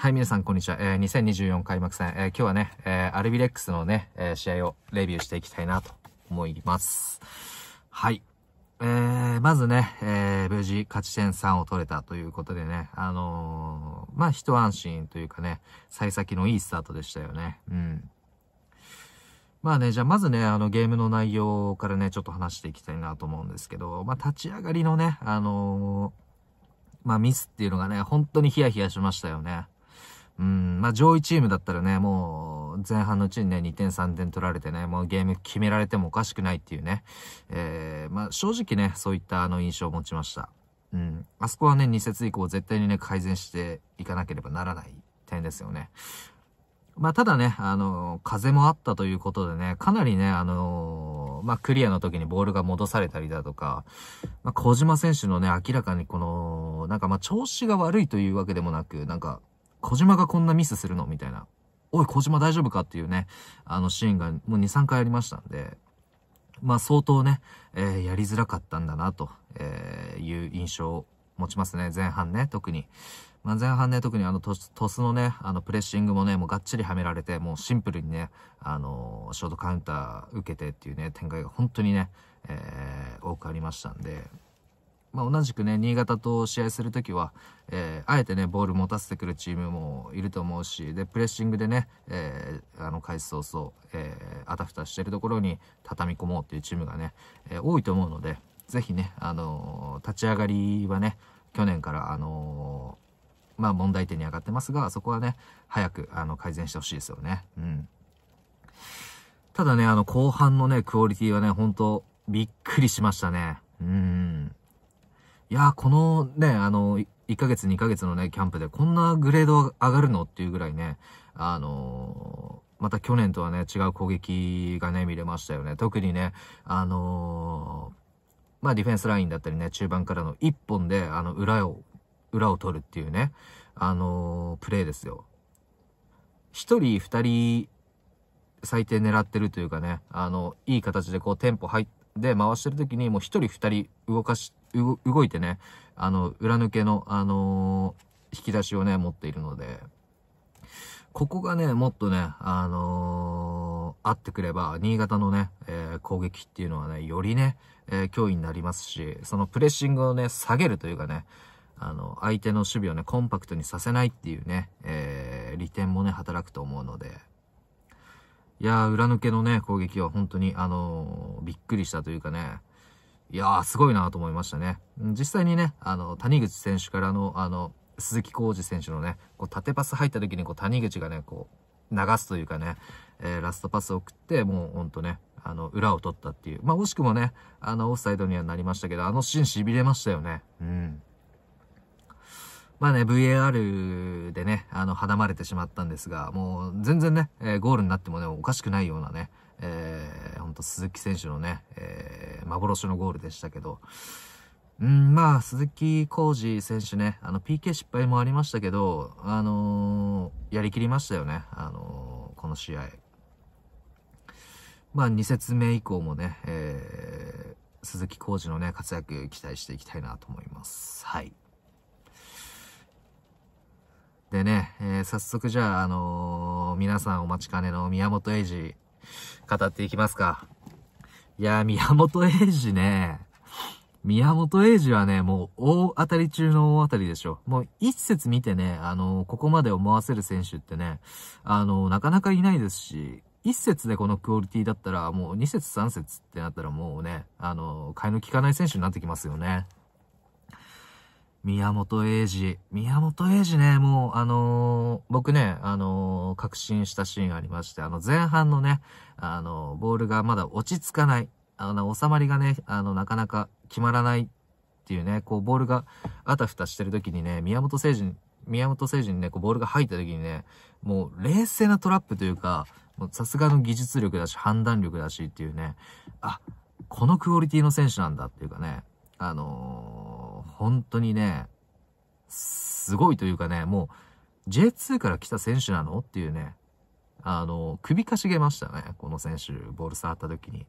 はい、皆さん、こんにちは。えー、2024開幕戦、えー、今日はね、えー、アルビレックスのね、えー、試合をレビューしていきたいなと思います。はい。えー、まずね、えー、無事勝ち点3を取れたということでね、あのー、まあ、一安心というかね、幸先のいいスタートでしたよね。うん。まあね、じゃあまずね、あのゲームの内容からね、ちょっと話していきたいなと思うんですけど、まあ、立ち上がりのね、あのー、まあ、ミスっていうのがね、本当にヒヤヒヤしましたよね。うん、まあ上位チームだったらね、もう前半のうちにね、2点3点取られてね、もうゲーム決められてもおかしくないっていうね、えー、まあ正直ね、そういったあの印象を持ちました。うん、あそこはね、2節以降絶対にね、改善していかなければならない点ですよね。まあ、ただね、あのー、風もあったということでね、かなりね、あのー、まあ、クリアの時にボールが戻されたりだとか、まあ、小島選手のね、明らかにこの、なんかま、調子が悪いというわけでもなく、なんか、小島がこんなミスするのみたいな。おい、小島大丈夫かっていうね、あのシーンがもう2、3回ありましたんで、まあ相当ね、えー、やりづらかったんだな、と、えいう印象を持ちますね。前半ね、特に。まあ、前半ね、特にあのトトスのね、あの、プレッシングもね、もうがっちりはめられて、もうシンプルにね、あのー、ショートカウンター受けてっていうね、展開が本当にね、えー、多くありましたんで、まあ、同じくね、新潟と試合するときは、えー、あえてね、ボール持たせてくるチームもいると思うし、で、プレッシングでね、えー、あの、開始早々、えー、あたふたしてるところに畳み込もうっていうチームがね、え多いと思うので、ぜひね、あの立ち上がりはね、去年から、あのまあ、問題点に上がってますが、そこはね、早く、あの、改善してほしいですよね。うん。ただね、あの、後半のね、クオリティはね、本当びっくりしましたね。うん。いやー、このね、あの、1ヶ月2ヶ月のね、キャンプでこんなグレード上がるのっていうぐらいね、あのー、また去年とはね、違う攻撃がね、見れましたよね。特にね、あのー、まあ、ディフェンスラインだったりね、中盤からの1本で、あの、裏を、裏を取るっていうね、あのー、プレーですよ。1人、2人、最低狙ってるというかね、あの、いい形でこう、テンポ入って回してる時に、もう1人、2人動かし動いてね、あの、裏抜けの、あのー、引き出しをね、持っているので、ここがね、もっとね、あのー、合ってくれば、新潟のね、えー、攻撃っていうのはね、よりね、えー、脅威になりますし、そのプレッシングをね、下げるというかね、あの、相手の守備をね、コンパクトにさせないっていうね、えー、利点もね、働くと思うので、いやー、裏抜けのね、攻撃は本当に、あのー、びっくりしたというかね、いやー、すごいなと思いましたね。実際にね、あの、谷口選手からの、あの、鈴木浩二選手のね、こう、縦パス入った時に、こう、谷口がね、こう、流すというかね、えー、ラストパスを送って、もうほんとね、あの、裏を取ったっていう。まあ、惜しくもね、あの、オフサイドにはなりましたけど、あのシーン痺れましたよね。うん。まあね、VAR でね、あの、阻まれてしまったんですが、もう全然ね、えー、ゴールになってもね、おかしくないようなね、えー、ほんと鈴木選手のね、えー幻のゴールでしたけど、うん、まあ、鈴木浩二選手ね、あの、PK 失敗もありましたけど、あのー、やりきりましたよね、あのー、この試合。まあ、2節目以降もね、えー、鈴木浩二のね、活躍期待していきたいなと思います。はい。でね、えー、早速じゃあ、あのー、皆さんお待ちかねの宮本英二、語っていきますか。いや、宮本英二ね。宮本英二はね、もう大当たり中の大当たりでしょ。もう一節見てね、あの、ここまで思わせる選手ってね、あの、なかなかいないですし、一節でこのクオリティだったら、もう二節三節ってなったらもうね、あの、替えの効かない選手になってきますよね。宮本英二。宮本英二ね、もう、あのー、僕ね、あのー、確信したシーンありまして、あの、前半のね、あのー、ボールがまだ落ち着かない。あの、収まりがね、あの、なかなか決まらないっていうね、こう、ボールがあたふたしてる時にね、宮本誠二、宮本誠二にね、こう、ボールが入った時にね、もう、冷静なトラップというか、さすがの技術力だし、判断力だしっていうね、あ、このクオリティの選手なんだっていうかね、あの本当にね、すごいというかね、もう J2 から来た選手なのっていうね、あの、首かしげましたね。この選手、ボール触った時に。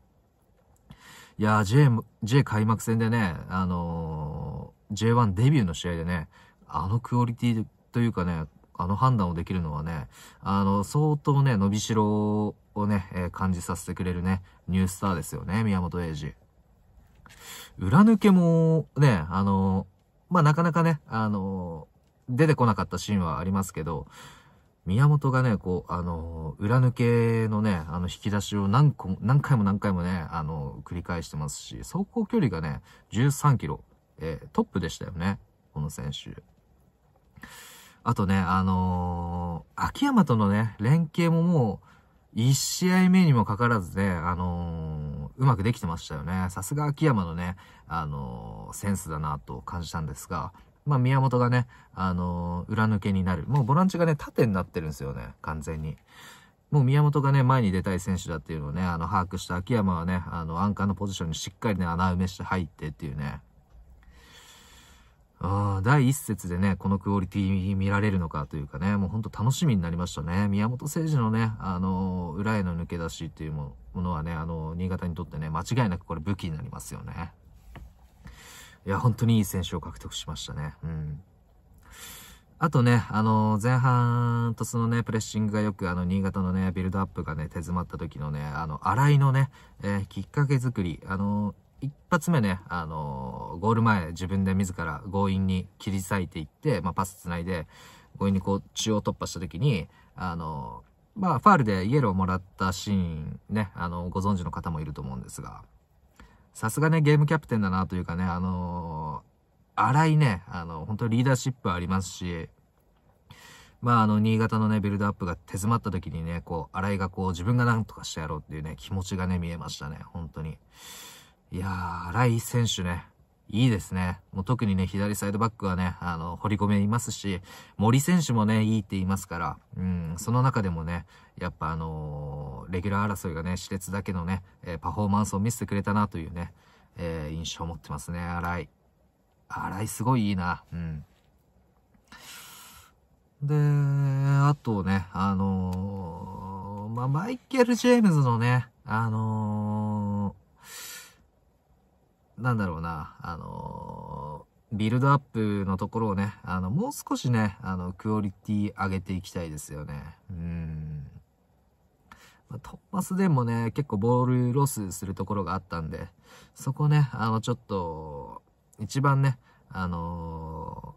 いやー、J、J 開幕戦でね、あのー、J1 デビューの試合でね、あのクオリティというかね、あの判断をできるのはね、あの、相当ね、伸びしろをね、えー、感じさせてくれるね、ニュースターですよね、宮本英二。裏抜けも、ね、あの、まあ、なかなかね、あの、出てこなかったシーンはありますけど、宮本がね、こう、あの、裏抜けのね、あの、引き出しを何個何回も何回もね、あの、繰り返してますし、走行距離がね、13キロ、えー、トップでしたよね、この選手。あとね、あのー、秋山とのね、連携ももう、1試合目にもかかわらずね、あのーうまくできてましたよね。さすが秋山のね、あのー、センスだなと感じたんですが、まあ、宮本がね、あのー、裏抜けになる。もうボランチがね、縦になってるんですよね、完全に。もう宮本がね、前に出たい選手だっていうのをね、あの、把握した秋山はね、あの、アンカーのポジションにしっかりね、穴埋めして入ってっていうね、あ第一節でね、このクオリティ見られるのかというかね、もうほんと楽しみになりましたね。宮本誠司のね、あの裏への抜け出しっていうものはね、あの新潟にとってね、間違いなくこれ武器になりますよね。いや、本当にいい選手を獲得しましたね。うん。あとね、あのー、前半とそのね、プレッシングがよく、あの、新潟のね、ビルドアップがね、手詰まった時のね、あの、洗いのね、えー、きっかけ作り、あのー一発目ね、あのー、ゴール前、自分で自ら強引に切り裂いていって、まあ、パス繋いで、強引にこう、中央突破した時に、あのー、まあ、ファールでイエローをもらったシーン、ね、あのー、ご存知の方もいると思うんですが、さすがね、ゲームキャプテンだなというかね、あの荒いね、あの、本当リーダーシップありますし、まあ、あの、新潟のね、ビルドアップが手詰まった時にね、こう、荒井がこう、自分が何とかしてやろうっていうね、気持ちがね、見えましたね、本当に。いやー、新井選手ね、いいですね。もう特にね、左サイドバックはね、あの、堀米いますし、森選手もね、いいって言いますから、うん、その中でもね、やっぱあのー、レギュラー争いがね、熾烈だけのね、えー、パフォーマンスを見せてくれたなというね、えー、印象を持ってますね、新井。新井すごいいいな、うん。で、あとね、あのー、まあ、マイケル・ジェームズのね、あのなんだろうな、あのー、ビルドアップのところをね、あの、もう少しね、あの、クオリティ上げていきたいですよね。うん。まあ、トッマスでもね、結構ボールロスするところがあったんで、そこね、あの、ちょっと、一番ね、あの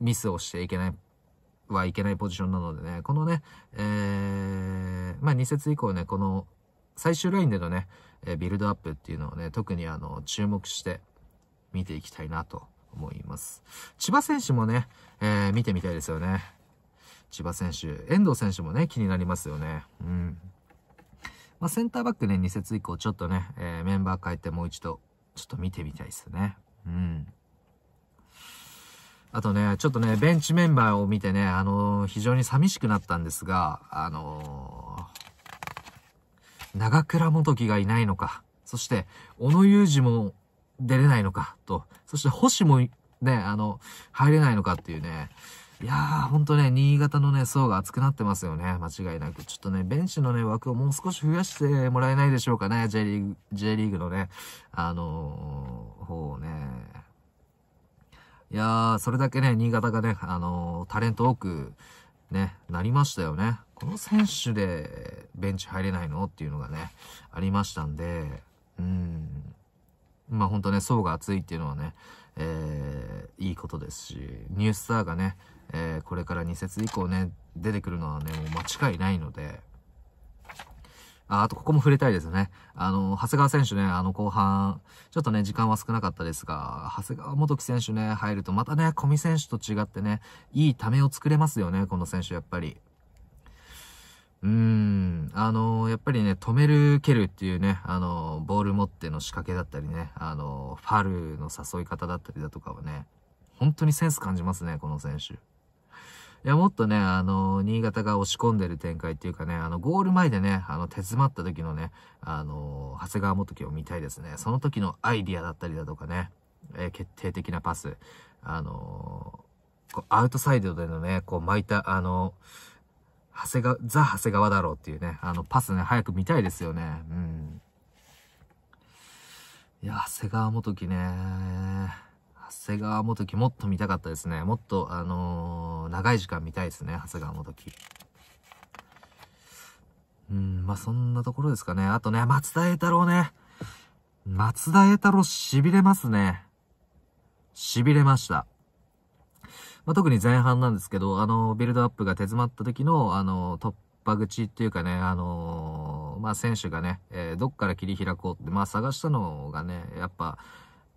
ー、ミスをしていけない、はいけないポジションなのでね、このね、えー、まあ、2節以降ね、この、最終ラインでのね、えビルドアップっていうのをね、特にあの、注目して見ていきたいなと思います。千葉選手もね、えー、見てみたいですよね。千葉選手、遠藤選手もね、気になりますよね。うん。まあ、センターバックね、2節以降、ちょっとね、えー、メンバー変えてもう一度、ちょっと見てみたいですね。うん。あとね、ちょっとね、ベンチメンバーを見てね、あのー、非常に寂しくなったんですが、あのー長倉元樹がいないのか、そして、小野裕二も出れないのか、と、そして星もね、あの、入れないのかっていうね、いやー、ほんとね、新潟のね、層が厚くなってますよね。間違いなく。ちょっとね、ベンチのね、枠をもう少し増やしてもらえないでしょうかね。J リーグ、J リーグのね、あのー、方をね。いやー、それだけね、新潟がね、あのー、タレント多く、ね、なりましたよね。この選手でベンチ入れないのっていうのがね、ありましたんで、うん。まあ本当ね、層が厚いっていうのはね、えー、いいことですし、ニュースターがね、えー、これから2節以降ね、出てくるのはね、もう間違いないので、ああと、ここも触れたいですね。あの、長谷川選手ね、あの、後半、ちょっとね、時間は少なかったですが、長谷川元樹選手ね、入ると、またね、小見選手と違ってね、いいためを作れますよね、この選手、やっぱり。うん、あのー、やっぱりね、止める、蹴るっていうね、あのー、ボール持っての仕掛けだったりね、あのー、ファルの誘い方だったりだとかはね、本当にセンス感じますね、この選手。いや、もっとね、あの、新潟が押し込んでる展開っていうかね、あの、ゴール前でね、あの、手詰まった時のね、あの、長谷川元樹を見たいですね。その時のアイディアだったりだとかね、え決定的なパス、あの、アウトサイドでのね、こう巻いた、あの、長谷川、ザ・長谷川だろうっていうね、あの、パスね、早く見たいですよね。うん。いや、長谷川元樹ね。長谷川元樹もっと見たかったですね。もっと、あのー、長い時間見たいですね、長谷川元樹。うん、まあ、そんなところですかね。あとね、松田栄太郎ね。松田栄太郎痺れますね。痺れました。まあ、特に前半なんですけど、あの、ビルドアップが手詰まった時の、あの、突破口っていうかね、あのー、まあ、選手がね、えー、どっから切り開こうって、まあ、探したのがね、やっぱ、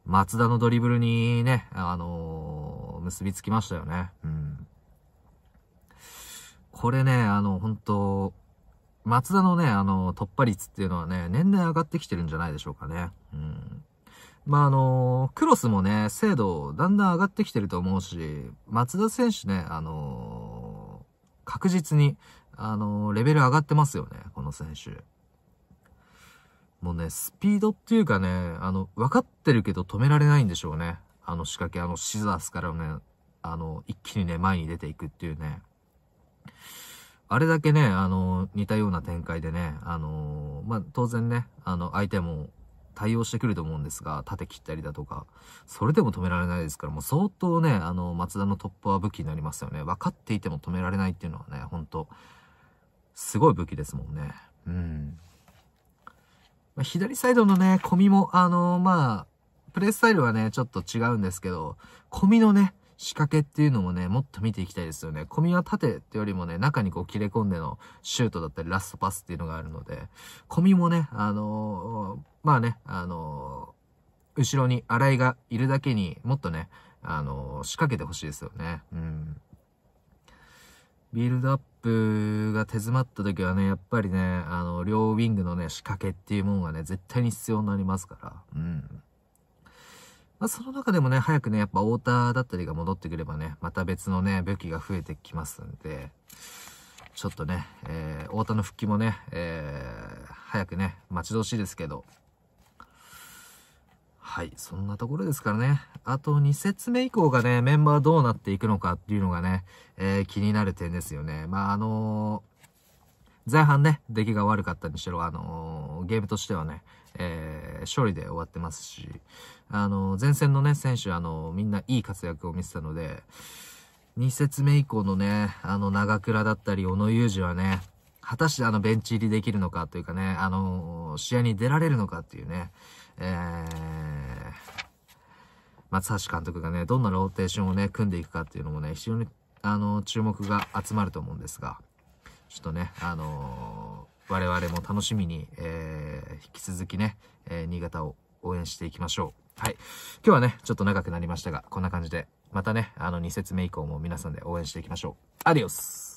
松田のドリブルにね、あのー、結びつきましたよね。うん。これね、あの、本当松田のね、あの、突破率っていうのはね、年々上がってきてるんじゃないでしょうかね。うん。まあ、あの、クロスもね、精度だんだん上がってきてると思うし、松田選手ね、あの、確実に、あの、レベル上がってますよね、この選手。もうね、スピードっていうかね、あの、分かってるけど止められないんでしょうね。あの仕掛け、あのシザースからね、あの、一気にね、前に出ていくっていうね。あれだけね、あの、似たような展開でね、あのまあ、当然ね、あの、相手も対応してくると思うんですが、縦切ったりだとか、それでも止められないですから、もう相当ね、あの、松田の突破は武器になりますよね。分かっていても止められないっていうのはね、ほんと、すごい武器ですもんね。うん。まあ、左サイドのね、込みも、あのー、まあ、プレイスタイルはね、ちょっと違うんですけど、込みのね、仕掛けっていうのもね、もっと見ていきたいですよね。コミは縦ってよりもね、中にこう切れ込んでのシュートだったりラストパスっていうのがあるので、コミもね、あのー、まあね、あのー、後ろに荒井がいるだけにもっとね、あのー、仕掛けてほしいですよね。うん。ビルドアップが手詰まった時はね、やっぱりね、あの、両ウィングのね、仕掛けっていうものがね、絶対に必要になりますから。うん。まあ、その中でもね、早くね、やっぱオーターだったりが戻ってくればね、また別のね、武器が増えてきますんで、ちょっとね、えー、オータの復帰もね、えー、早くね、待ち遠しいですけど、はい、そんなところですからね。あと2節目以降がね、メンバーどうなっていくのかっていうのがね、えー、気になる点ですよね。まあ、あのー、前半ね、出来が悪かったにしろ、あのー、ゲームとしてはね、えー、勝利で終わってますし、あの、前線のね、選手、あの、みんないい活躍を見せたので、2節目以降のね、あの、長倉だったり、小野裕二はね、果たしてあの、ベンチ入りできるのかというかね、あの、試合に出られるのかっていうね、えー、松橋監督がね、どんなローテーションをね、組んでいくかっていうのもね、非常に、あの、注目が集まると思うんですが、ちょっとね、あの我々も楽しみに、えー、引き続きね、えー、新潟を応援していきましょう。はい。今日はね、ちょっと長くなりましたが、こんな感じで、またね、あの2節目以降も皆さんで応援していきましょう。アディオス